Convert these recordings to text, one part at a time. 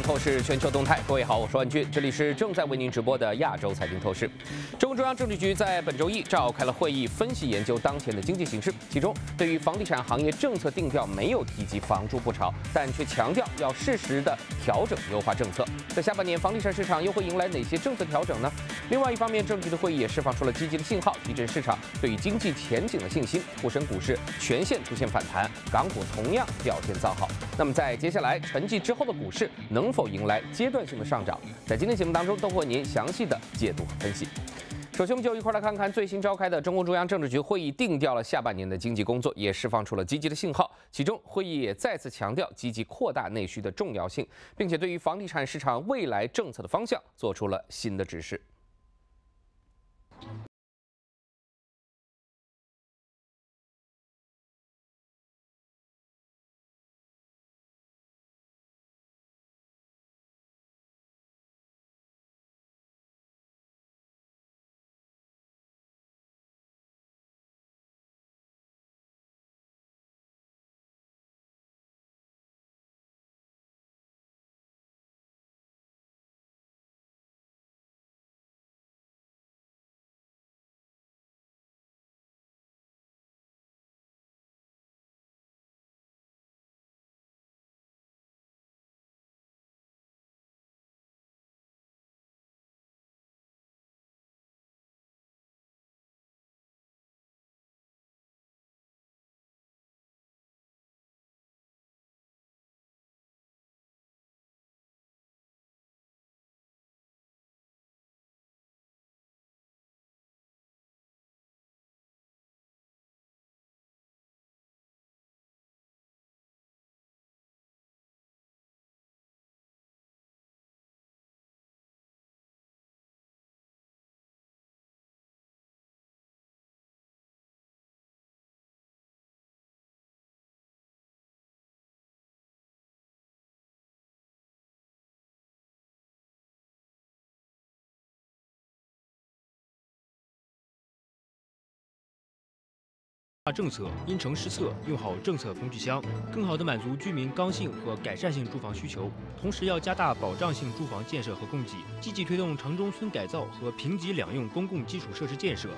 透视全球动态，各位好，我是万军，这里是正在为您直播的亚洲财经透视。中共中央政治局在本周一召开了会议，分析研究当前的经济形势。其中，对于房地产行业政策定调没有提及“房住不炒”，但却强调要适时的调整优化政策。在下半年，房地产市场又会迎来哪些政策调整呢？另外一方面，政治的会议也释放出了积极的信号，提振市场对于经济前景的信心，沪深股市全线出现反弹，港股同样表现造好。那么，在接下来沉寂之后的股市能否迎来阶段性的上涨？在今天节目当中，都会为您详细的解读和分析。首先，我们就一块来看看最新召开的中共中央政治局会议定调了下半年的经济工作，也释放出了积极的信号。其中，会议也再次强调积极扩大内需的重要性，并且对于房地产市场未来政策的方向做出了新的指示。政策因城施策，用好政策工具箱，更好地满足居民刚性和改善性住房需求。同时，要加大保障性住房建设和供给，积极推动城中村改造和平级两用公共基础设施建设。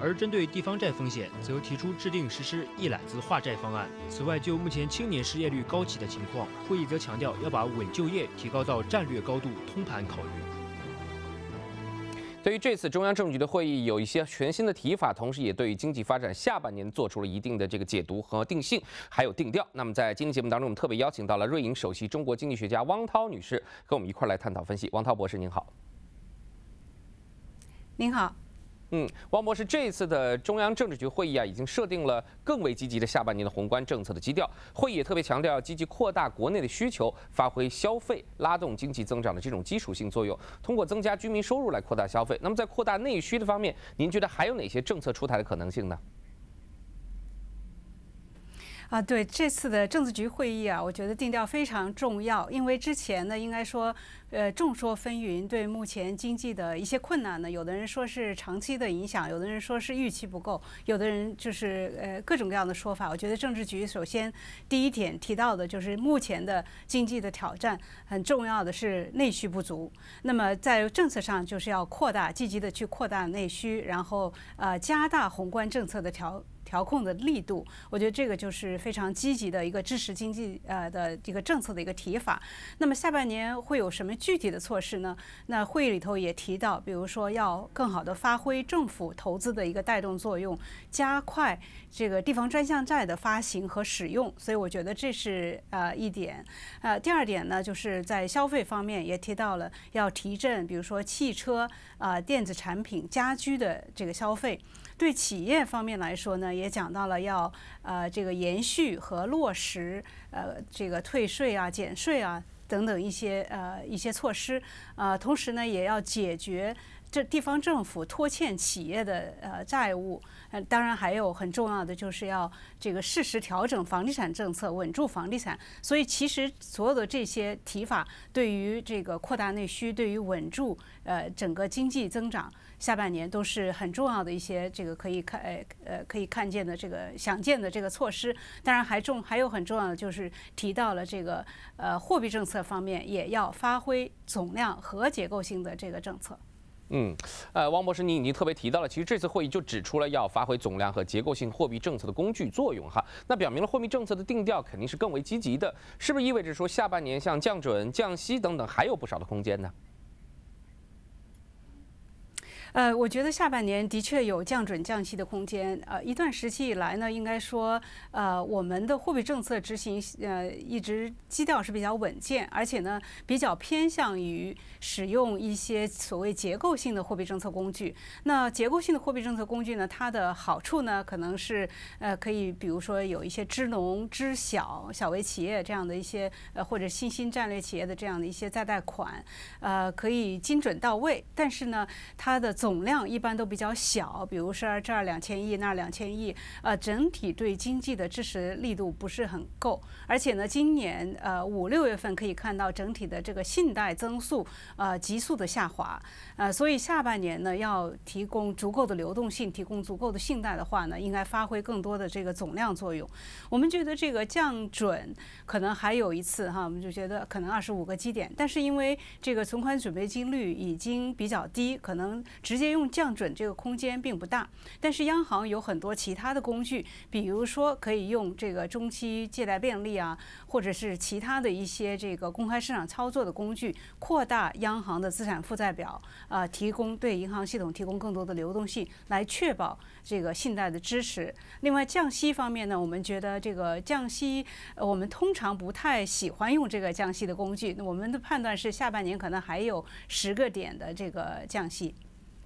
而针对地方债风险，则提出制定实施一揽子化债方案。此外，就目前青年失业率高企的情况，会议则强调要把稳就业提高到战略高度，通盘考虑。对于这次中央政治局的会议有一些全新的提法，同时也对经济发展下半年做出了一定的这个解读和定性，还有定调。那么在今天节目当中，我们特别邀请到了瑞银首席中国经济学家汪涛女士，和我们一块来探讨分析。汪涛博士，您好。您好。嗯，汪博士，这一次的中央政治局会议啊，已经设定了更为积极的下半年的宏观政策的基调。会议也特别强调要积极扩大国内的需求，发挥消费拉动经济增长的这种基础性作用，通过增加居民收入来扩大消费。那么，在扩大内需的方面，您觉得还有哪些政策出台的可能性呢？啊，对这次的政治局会议啊，我觉得定调非常重要，因为之前呢，应该说，呃，众说纷纭，对目前经济的一些困难呢，有的人说是长期的影响，有的人说是预期不够，有的人就是呃各种各样的说法。我觉得政治局首先第一点提到的就是目前的经济的挑战很重要的是内需不足，那么在政策上就是要扩大积极的去扩大内需，然后呃加大宏观政策的调。调控的力度，我觉得这个就是非常积极的一个支持经济呃的一个政策的一个提法。那么下半年会有什么具体的措施呢？那会议里头也提到，比如说要更好地发挥政府投资的一个带动作用，加快这个地方专项债的发行和使用。所以我觉得这是呃一点。呃，第二点呢，就是在消费方面也提到了要提振，比如说汽车啊、电子产品、家居的这个消费。对企业方面来说呢，也讲到了要呃这个延续和落实呃这个退税啊、减税啊等等一些呃一些措施啊，同时呢也要解决。这地方政府拖欠企业的呃债务，呃，当然还有很重要的就是要这个适时调整房地产政策，稳住房地产。所以其实所有的这些提法，对于这个扩大内需，对于稳住呃整个经济增长下半年都是很重要的一些这个可以看呃呃可以看见的这个想见的这个措施。当然还重还有很重要的就是提到了这个呃货币政策方面也要发挥总量和结构性的这个政策。嗯，呃，汪博士，你经特别提到了，其实这次会议就指出了要发挥总量和结构性货币政策的工具作用哈，那表明了货币政策的定调肯定是更为积极的，是不是意味着说下半年像降准、降息等等还有不少的空间呢？呃，我觉得下半年的确有降准降息的空间。呃，一段时期以来呢，应该说，呃，我们的货币政策执行呃一直基调是比较稳健，而且呢比较偏向于使用一些所谓结构性的货币政策工具。那结构性的货币政策工具呢，它的好处呢，可能是呃可以比如说有一些支农、支小、小微企业这样的一些呃或者新兴战略企业的这样的一些再贷款，呃，可以精准到位。但是呢，它的总量一般都比较小，比如说这儿两千亿，那儿两千亿，呃，整体对经济的支持力度不是很够，而且呢，今年呃五六月份可以看到整体的这个信贷增速呃急速的下滑，呃，所以下半年呢要提供足够的流动性，提供足够的信贷的话呢，应该发挥更多的这个总量作用。我们觉得这个降准可能还有一次哈，我们就觉得可能二十五个基点，但是因为这个存款准备金率已经比较低，可能。直接用降准这个空间并不大，但是央行有很多其他的工具，比如说可以用这个中期借贷便利啊，或者是其他的一些这个公开市场操作的工具，扩大央行的资产负债表啊，提供对银行系统提供更多的流动性，来确保这个信贷的支持。另外，降息方面呢，我们觉得这个降息，我们通常不太喜欢用这个降息的工具。那我们的判断是，下半年可能还有十个点的这个降息。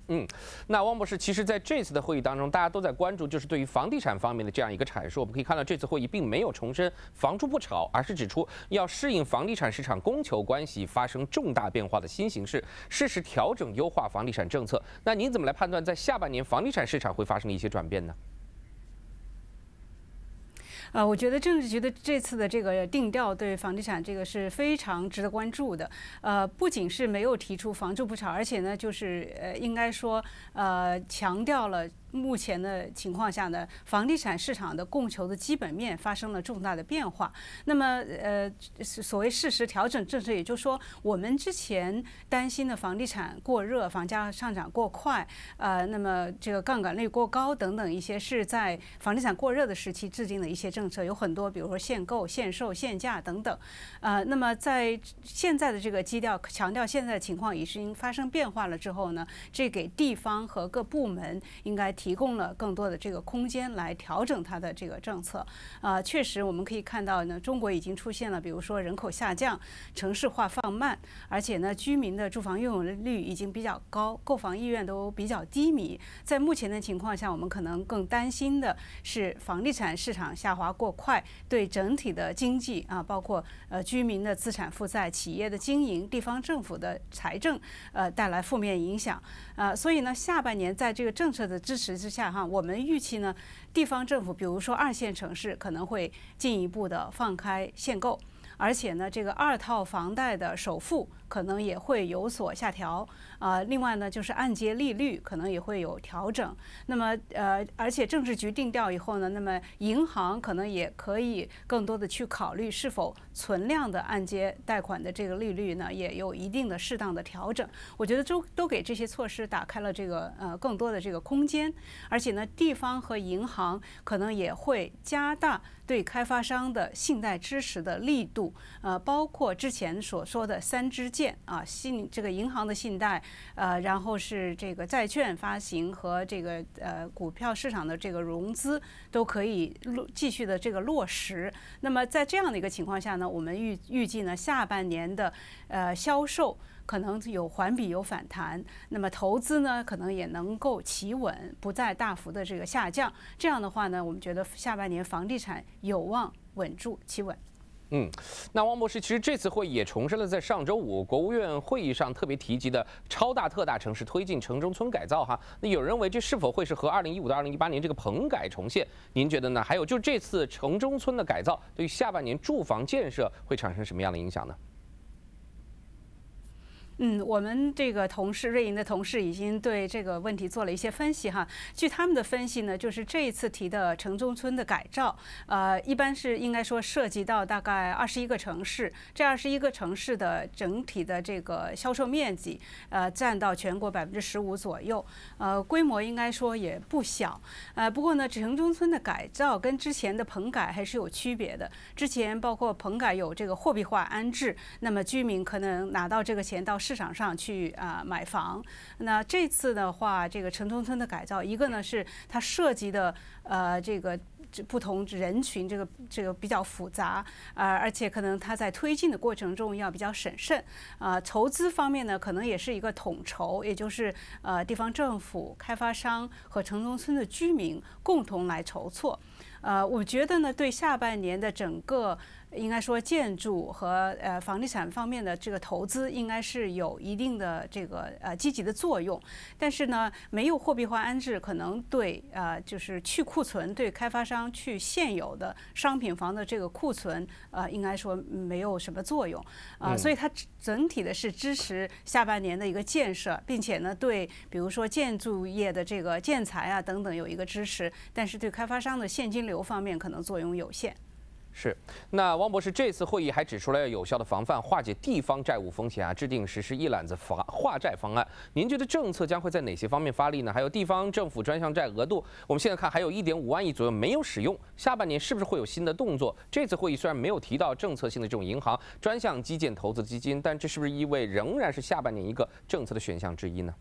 嗯，那汪博士，其实在这次的会议当中，大家都在关注，就是对于房地产方面的这样一个阐述。我们可以看到，这次会议并没有重申“房住不炒”，而是指出要适应房地产市场供求关系发生重大变化的新形势，适时调整优化房地产政策。那您怎么来判断，在下半年房地产市场会发生一些转变呢？呃，我觉得政治局的这次的这个定调对房地产这个是非常值得关注的。呃，不仅是没有提出房住不炒，而且呢，就是呃，应该说呃，强调了。目前的情况下呢，房地产市场的供求的基本面发生了重大的变化。那么，呃，所所谓适时调整政策，也就是说，我们之前担心的房地产过热、房价上涨过快、啊，那么这个杠杆率过高等等一些，是在房地产过热的时期制定的一些政策，有很多，比如说限购、限售、限价等等。呃，那么在现在的这个基调强调现在的情况已经发生变化了之后呢，这给地方和各部门应该。提供了更多的这个空间来调整它的这个政策，啊，确实我们可以看到呢，中国已经出现了，比如说人口下降、城市化放慢，而且呢，居民的住房拥有率已经比较高，购房意愿都比较低迷。在目前的情况下，我们可能更担心的是房地产市场下滑过快，对整体的经济啊，包括呃居民的资产负债、企业的经营、地方政府的财政呃带来负面影响啊。所以呢，下半年在这个政策的支持。之下哈，我们预期呢，地方政府，比如说二线城市，可能会进一步的放开限购。而且呢，这个二套房贷的首付可能也会有所下调啊。另外呢，就是按揭利率可能也会有调整。那么，呃，而且政治局定调以后呢，那么银行可能也可以更多的去考虑是否存量的按揭贷款的这个利率呢，也有一定的适当的调整。我觉得都都给这些措施打开了这个呃更多的这个空间。而且呢，地方和银行可能也会加大对开发商的信贷支持的力度。呃，包括之前所说的三支箭啊，信这个银行的信贷，呃，然后是这个债券发行和这个呃股票市场的这个融资，都可以落继续的这个落实。那么在这样的一个情况下呢，我们预预计呢，下半年的呃销售可能有环比有反弹，那么投资呢可能也能够企稳，不再大幅的这个下降。这样的话呢，我们觉得下半年房地产有望稳住企稳。嗯，那汪博士，其实这次会议也重申了在上周五国务院会议上特别提及的超大特大城市推进城中村改造哈。那有人认为这是否会是和二零一五到二零一八年这个棚改重现？您觉得呢？还有就是这次城中村的改造对下半年住房建设会产生什么样的影响呢？嗯，我们这个同事瑞银的同事已经对这个问题做了一些分析哈。据他们的分析呢，就是这一次提的城中村的改造，呃，一般是应该说涉及到大概二十一个城市，这二十一个城市的整体的这个销售面积，呃，占到全国百分之十五左右，呃，规模应该说也不小。呃，不过呢，城中村的改造跟之前的棚改还是有区别的。之前包括棚改有这个货币化安置，那么居民可能拿到这个钱到。市场上去啊买房，那这次的话，这个城中村的改造，一个呢是它涉及的呃这个不同人群，这个这个比较复杂啊，而且可能它在推进的过程中要比较审慎啊，筹资方面呢，可能也是一个统筹，也就是呃地方政府、开发商和城中村的居民共同来筹措。呃，我觉得呢，对下半年的整个应该说建筑和呃房地产方面的这个投资，应该是有一定的这个呃积极的作用。但是呢，没有货币化安置，可能对呃就是去库存，对开发商去现有的商品房的这个库存呃，应该说没有什么作用啊。所以它整体的是支持下半年的一个建设，并且呢，对比如说建筑业的这个建材啊等等有一个支持，但是对开发商的现金流。流方面可能作用有限，是。那汪博士，这次会议还指出了要有效的防范化解地方债务风险啊，制定实施一揽子防化债方案。您觉得政策将会在哪些方面发力呢？还有地方政府专项债额度，我们现在看还有一点五万亿左右没有使用，下半年是不是会有新的动作？这次会议虽然没有提到政策性的这种银行专项基建投资基金，但这是不是意味仍然是下半年一个政策的选项之一呢？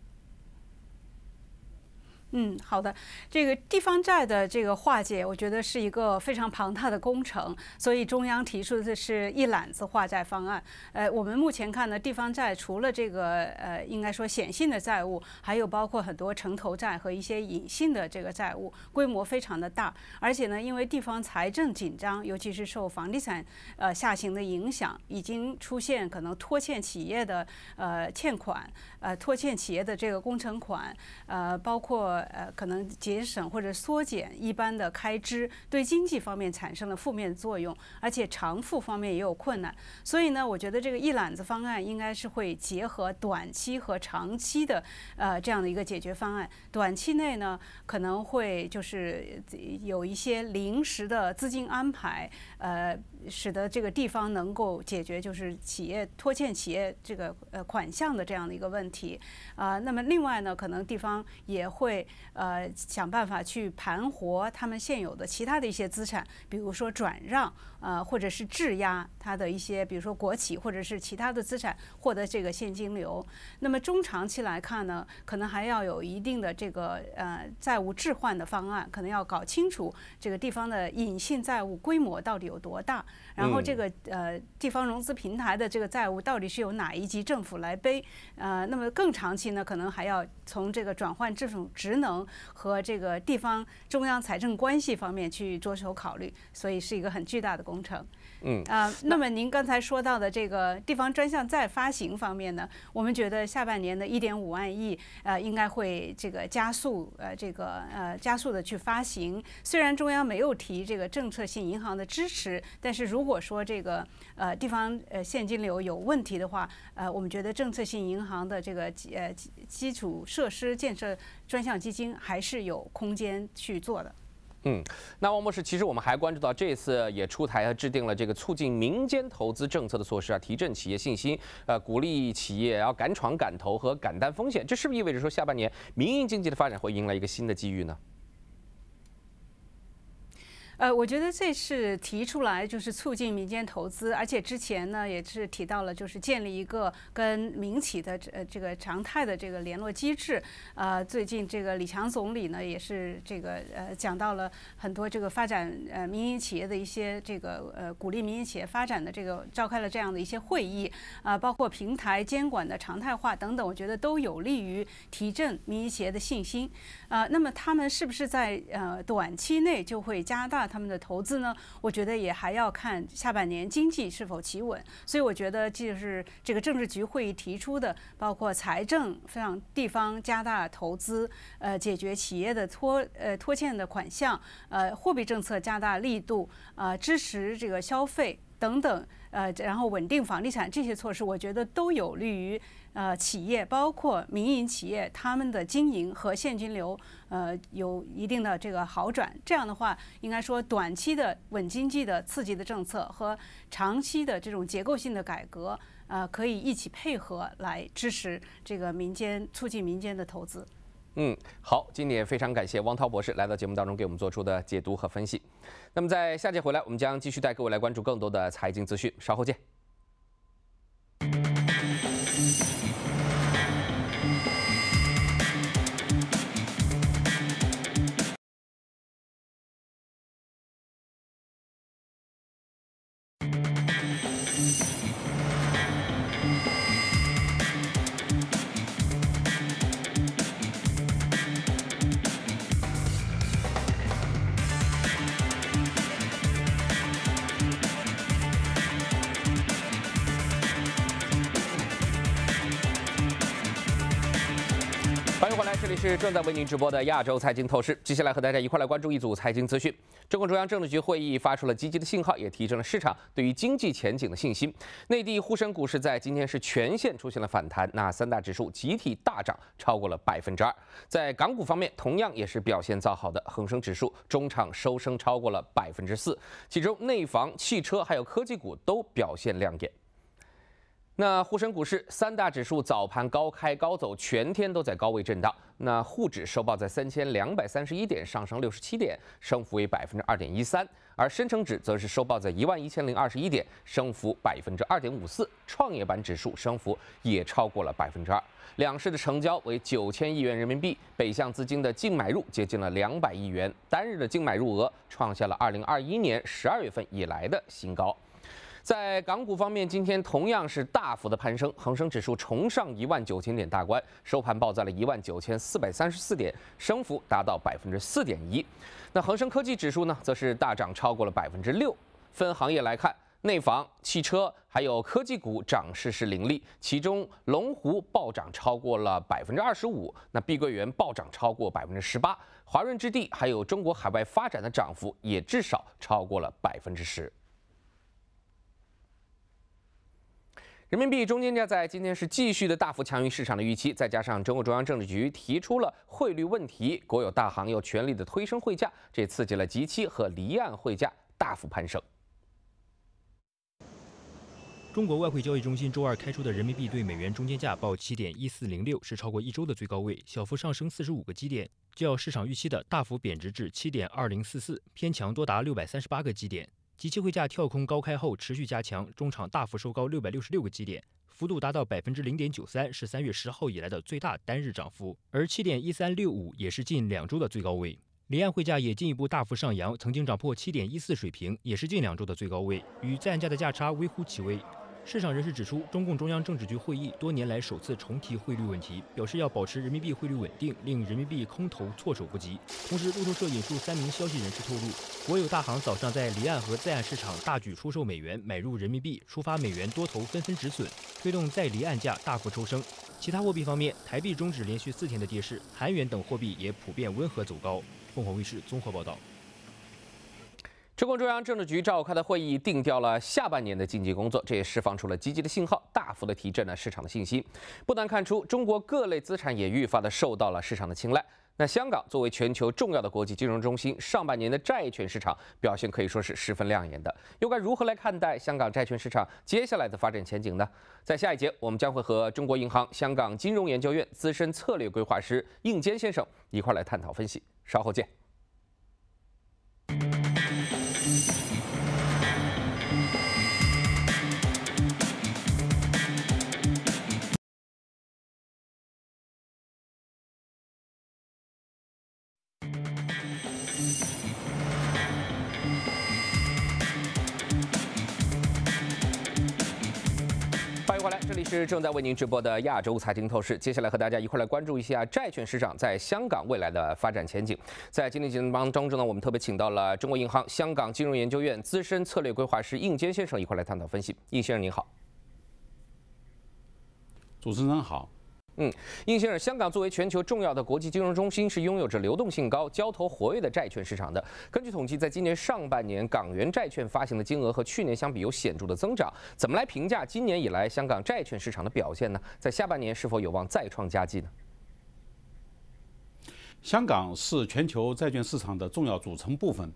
嗯，好的。这个地方债的这个化解，我觉得是一个非常庞大的工程，所以中央提出的是一揽子化债方案。呃，我们目前看呢，地方债除了这个呃，应该说显性的债务，还有包括很多城投债和一些隐性的这个债务，规模非常的大，而且呢，因为地方财政紧张，尤其是受房地产呃下行的影响，已经出现可能拖欠企业的呃欠款。呃，拖欠企业的这个工程款，呃，包括呃，可能节省或者缩减一般的开支，对经济方面产生了负面作用，而且偿付方面也有困难。所以呢，我觉得这个一揽子方案应该是会结合短期和长期的，呃，这样的一个解决方案。短期内呢，可能会就是有一些临时的资金安排。呃，使得这个地方能够解决就是企业拖欠企业这个呃款项的这样的一个问题啊。那么另外呢，可能地方也会呃想办法去盘活他们现有的其他的一些资产，比如说转让啊，或者是质押他的一些比如说国企或者是其他的资产获得这个现金流。那么中长期来看呢，可能还要有一定的这个呃债务置换的方案，可能要搞清楚这个地方的隐性债务规模到底。有多大？然后这个呃，地方融资平台的这个债务到底是由哪一级政府来背？呃，那么更长期呢，可能还要从这个转换这种职能和这个地方中央财政关系方面去着手考虑。所以是一个很巨大的工程。嗯啊，那么您刚才说到的这个地方专项再发行方面呢，我们觉得下半年的一点五万亿，呃，应该会这个加速，呃，这个呃加速的去发行。虽然中央没有提这个政策性银行的支持，但是如果说这个呃地方呃现金流有问题的话，呃，我们觉得政策性银行的这个呃基础设施建设专项基金还是有空间去做的。嗯，那王博士，其实我们还关注到这次也出台和制定了这个促进民间投资政策的措施啊，提振企业信心，呃，鼓励企业要敢闯敢投和敢担风险，这是不是意味着说下半年民营经济的发展会迎来一个新的机遇呢？呃，我觉得这是提出来就是促进民间投资，而且之前呢也是提到了就是建立一个跟民企的这呃这个常态的这个联络机制。啊，最近这个李强总理呢也是这个呃讲到了很多这个发展呃民营企业的一些这个呃鼓励民营企业发展的这个召开了这样的一些会议啊，包括平台监管的常态化等等，我觉得都有利于提振民营企业的信心。啊，那么他们是不是在呃短期内就会加大？他们的投资呢？我觉得也还要看下半年经济是否企稳。所以我觉得，就是这个政治局会议提出的，包括财政向地方加大投资，呃，解决企业的拖呃拖欠的款项，呃，货币政策加大力度，啊，支持这个消费。等等，呃，然后稳定房地产这些措施，我觉得都有利于呃企业，包括民营企业，他们的经营和现金流呃有一定的这个好转。这样的话，应该说短期的稳经济的刺激的政策和长期的这种结构性的改革呃，可以一起配合来支持这个民间，促进民间的投资。嗯，好，今天非常感谢汪涛博士来到节目当中给我们做出的解读和分析。那么在下节回来，我们将继续带各位来关注更多的财经资讯，稍后见。是正在为您直播的亚洲财经透视，接下来和大家一块来关注一组财经资讯。中共中央政治局会议发出了积极的信号，也提振了市场对于经济前景的信心。内地沪深股市在今天是全线出现了反弹，那三大指数集体大涨，超过了百分之二。在港股方面，同样也是表现较好的恒生指数，中场收升超过了百分之四，其中内房、汽车还有科技股都表现亮眼。那沪深股市三大指数早盘高开高走，全天都在高位震荡。那沪指收报在三千两百三十一点，上升六十七点，升幅为百分之二点一三。而深成指则是收报在一万一千零二十一点，升幅百分之二点五四。创业板指数升幅也超过了百分之二。两市的成交为九千亿元人民币，北向资金的净买入接近了两百亿元，单日的净买入额创下了二零二一年十二月份以来的新高。在港股方面，今天同样是大幅的攀升，恒生指数重上一万九千点大关，收盘报在了一万九千四百三十四点，升幅达到百分之四点一。那恒生科技指数呢，则是大涨超过了百分之六。分行业来看，内房、汽车还有科技股涨势是凌厉，其中龙湖暴涨超过了百分之二十五，那碧桂园暴涨超过百分之十八，华润置地还有中国海外发展的涨幅也至少超过了百分之十。人民币中间价在今天是继续的大幅强于市场的预期，再加上中共中央政治局提出了汇率问题，国有大行又全力的推升汇价，这刺激了即期和离岸汇价大幅攀升。中国外汇交易中心周二开出的人民币对美元中间价报七点一四零六，是超过一周的最高位，小幅上升四十五个基点，较市场预期的大幅贬值至七点二零四四偏强多达六百三十八个基点。即期汇价跳空高开后持续加强，中场大幅收高六百六十六个基点，幅度达到百分之零点九三，是三月十号以来的最大单日涨幅，而七点一三六五也是近两周的最高位。离岸汇价也进一步大幅上扬，曾经涨破七点一四水平，也是近两周的最高位，与在岸价的价差微乎其微。市场人士指出，中共中央政治局会议多年来首次重提汇率问题，表示要保持人民币汇率稳定，令人民币空头措手不及。同时，路透社引述三名消息人士透露，国有大行早上在离岸和在岸市场大举出售美元，买入人民币，触发美元多头纷纷止损，推动在离岸价大幅抽升。其他货币方面，台币终止连续四天的跌势，韩元等货币也普遍温和走高。凤凰卫视综合报道。中共中央政治局召开的会议定调了下半年的经济工作，这也释放出了积极的信号，大幅的提振了市场的信心。不难看出，中国各类资产也愈发的受到了市场的青睐。那香港作为全球重要的国际金融中心，上半年的债券市场表现可以说是十分亮眼的。又该如何来看待香港债券市场接下来的发展前景呢？在下一节，我们将会和中国银行香港金融研究院资深策略规划师应坚先生一块来探讨分析。稍后见。是正在为您直播的亚洲财经透视。接下来和大家一块来关注一下债券市场在香港未来的发展前景。在今天节目当中呢，我们特别请到了中国银行香港金融研究院资深策略规划师应坚先生一块来探讨分析。应先生您好，主持人好。嗯，应先生，香港作为全球重要的国际金融中心，是拥有着流动性高、交投活跃的债券市场的。根据统计，在今年上半年，港元债券发行的金额和去年相比有显著的增长。怎么来评价今年以来香港债券市场的表现呢？在下半年是否有望再创佳绩呢？香港是全球债券市场的重要组成部分，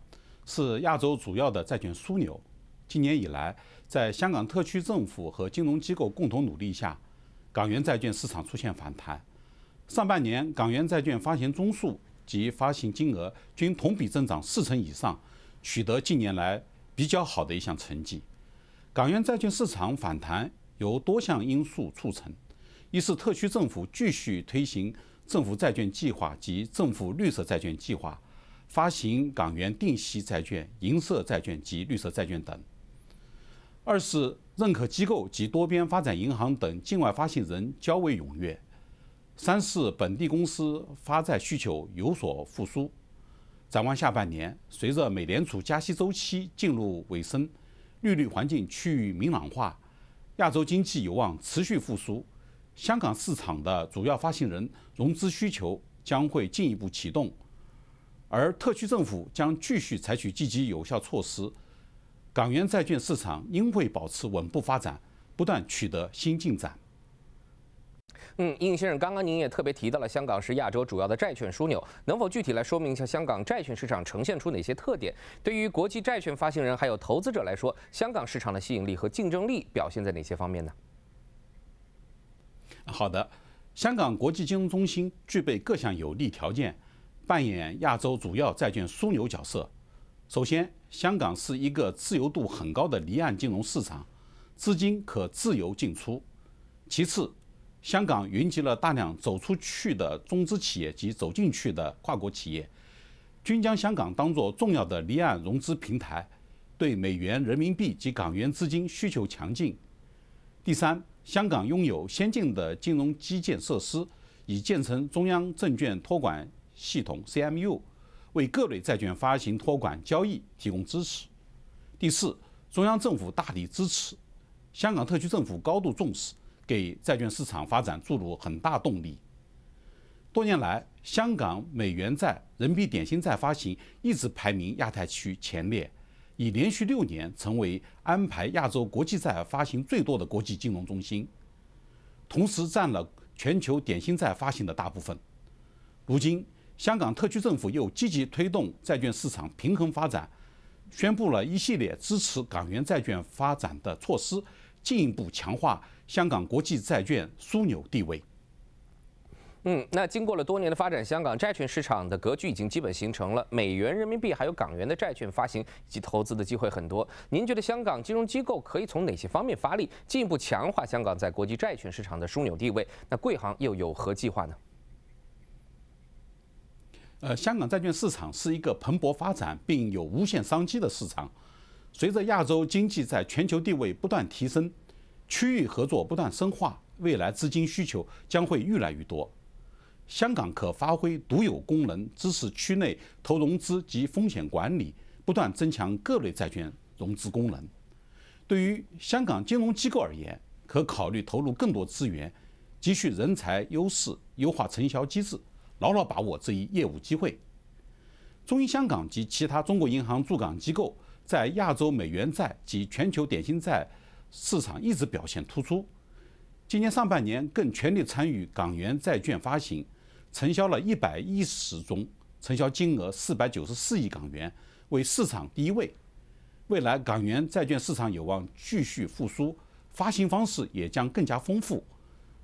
是亚洲主要的债券枢纽。今年以来，在香港特区政府和金融机构共同努力下，港元债券市场出现反弹，上半年港元债券发行宗数及发行金额均同比增长四成以上，取得近年来比较好的一项成绩。港元债券市场反弹由多项因素促成，一是特区政府继续推行政府债券计划及政府绿色债券计划，发行港元定息债券、银色债券及绿色债券等；二是认可机构及多边发展银行等境外发行人较为踊跃。三是本地公司发债需求有所复苏。展望下半年，随着美联储加息周期进入尾声，利率环境趋于明朗化，亚洲经济有望持续复苏，香港市场的主要发行人融资需求将会进一步启动，而特区政府将继续采取积极有效措施。港元债券市场应会保持稳步发展，不断取得新进展。嗯，应先生，刚刚您也特别提到了香港是亚洲主要的债券枢纽，能否具体来说明一下香港债券市场呈现出哪些特点？对于国际债券发行人还有投资者来说，香港市场的吸引力和竞争力表现在哪些方面呢？好的，香港国际金融中心具备各项有利条件，扮演亚洲主要债券枢纽角色。首先，香港是一个自由度很高的离岸金融市场，资金可自由进出。其次，香港云集了大量走出去的中资企业及走进去的跨国企业，均将香港当作重要的离岸融资平台，对美元、人民币及港元资金需求强劲。第三，香港拥有先进的金融基建设施，已建成中央证券托管系统 （CMU）。为各类债券发行、托管、交易提供支持。第四，中央政府大力支持，香港特区政府高度重视，给债券市场发展注入很大动力。多年来，香港美元债、人民币点心债发行一直排名亚太区前列，已连续六年成为安排亚洲国际债发行最多的国际金融中心，同时占了全球点心债发行的大部分。如今，香港特区政府又积极推动债券市场平衡发展，宣布了一系列支持港元债券发展的措施，进一步强化香港国际债券枢纽地位。嗯，那经过了多年的发展，香港债券市场的格局已经基本形成了，美元、人民币还有港元的债券发行以及投资的机会很多。您觉得香港金融机构可以从哪些方面发力，进一步强化香港在国际债券市场的枢纽地位？那贵行又有何计划呢？呃，香港债券市场是一个蓬勃发展并有无限商机的市场。随着亚洲经济在全球地位不断提升，区域合作不断深化，未来资金需求将会越来越多。香港可发挥独有功能，支持区内投融资及风险管理，不断增强各类债券融资功能。对于香港金融机构而言，可考虑投入更多资源，积蓄人才优势，优化承销机制。牢牢把握这一业务机会。中银香港及其他中国银行驻港机构在亚洲美元债及全球点心债市场一直表现突出，今年上半年更全力参与港元债券发行，承销了一百一十宗，承销金额四百九十四亿港元，为市场第一位。未来港元债券市场有望继续复苏，发行方式也将更加丰富。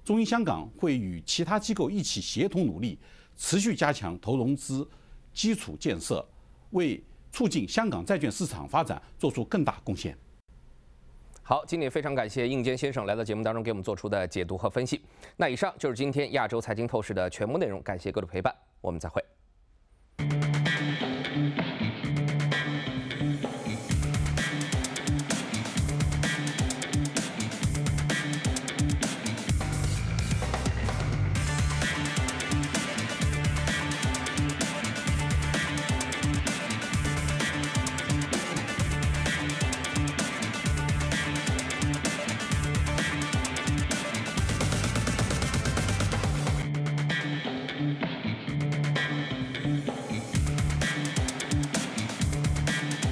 中银香港会与其他机构一起协同努力。持续加强投融资基础建设，为促进香港债券市场发展做出更大贡献。好，今天非常感谢应坚先生来到节目当中给我们做出的解读和分析。那以上就是今天亚洲财经透视的全部内容，感谢各位陪伴，我们再会。